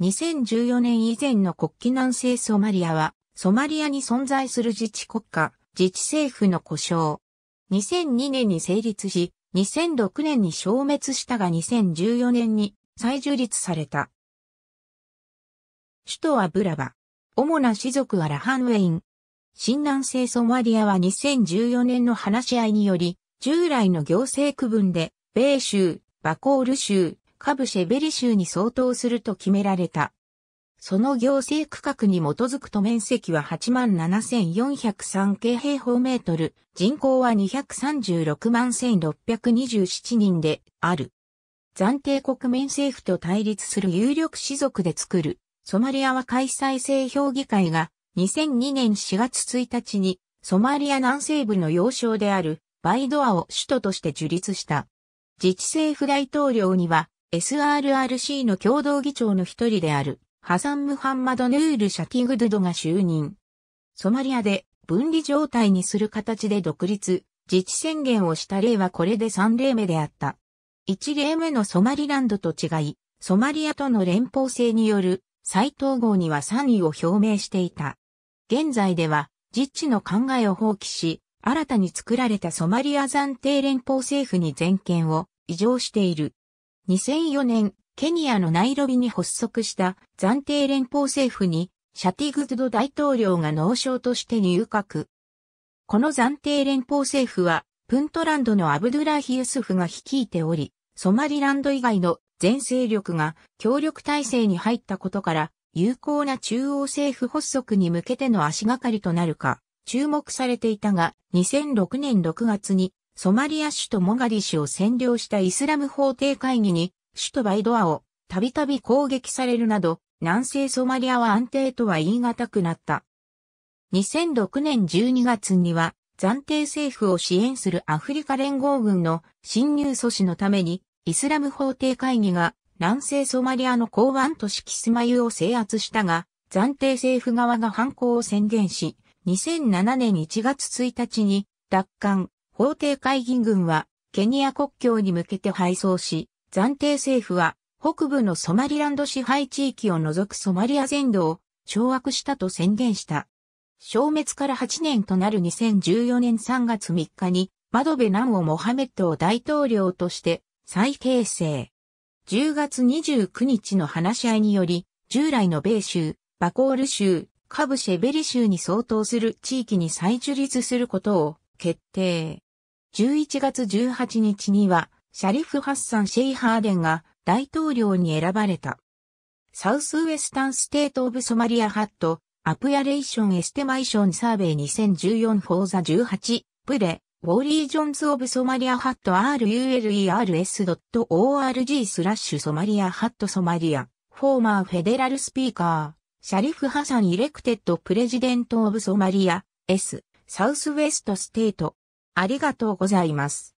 2014年以前の国旗南西ソマリアは、ソマリアに存在する自治国家、自治政府の故障。2002年に成立し、2006年に消滅したが2014年に再樹立された。首都はブラバ。主な氏族はラハンウェイン。新南西ソマリアは2014年の話し合いにより、従来の行政区分で、米州、バコール州、カブシェベリ州に相当すると決められた。その行政区画に基づくと面積は87,403平平方メートル、人口は236,627人である。暫定国民政府と対立する有力士族で作る、ソマリアは開催制評議会が2002年4月1日にソマリア南西部の要衝であるバイドアを首都として樹立した。自治政府大統領には SRRC の共同議長の一人である、ハサン・ムハンマド・ヌール・シャキグドゥドが就任。ソマリアで分離状態にする形で独立、自治宣言をした例はこれで3例目であった。1例目のソマリランドと違い、ソマリアとの連邦制による再統合には賛意を表明していた。現在では、自治の考えを放棄し、新たに作られたソマリア暫定連邦政府に全権を移譲している。2004年、ケニアのナイロビに発足した暫定連邦政府にシャティグド大統領が農省として入閣。この暫定連邦政府は、プントランドのアブドゥラヒユスフが率いており、ソマリランド以外の全勢力が協力体制に入ったことから、有効な中央政府発足に向けての足がかりとなるか、注目されていたが、2006年6月にソマリア首都モガディシュを占領したイスラム法廷会議に、首都バイドアをたびたび攻撃されるなど、南西ソマリアは安定とは言い難くなった。2006年12月には、暫定政府を支援するアフリカ連合軍の侵入阻止のために、イスラム法廷会議が南西ソマリアの港湾都市キスマユを制圧したが、暫定政府側が反抗を宣言し、2007年1月1日に奪還、法廷会議軍はケニア国境に向けて敗走し、暫定政府は北部のソマリランド支配地域を除くソマリア全土を掌握したと宣言した。消滅から8年となる2014年3月3日に、マドベナンをモハメットを大統領として再形成。10月29日の話し合いにより、従来の米州、バコール州、カブシェベリ州に相当する地域に再樹立することを決定。11月18日には、シャリフ・ハッサン・シェイハーデンが大統領に選ばれた。サウスウェスタン・ステート・オブ・ソマリア・ハット、アプヤレーション・エステマイション・サーベイ2014フォーザ18、プレ、ウォーリー・ジョンズ・オブ・ソマリア・ハット RULERS.org スラッシュソマリア・ハットソマリア、フォーマー・フェデラル・スピーカー、シャリフ・ハサン・イレクテッド・プレジデント・オブ・ソマリア、S、サウスウェスト・ステート、ありがとうございます。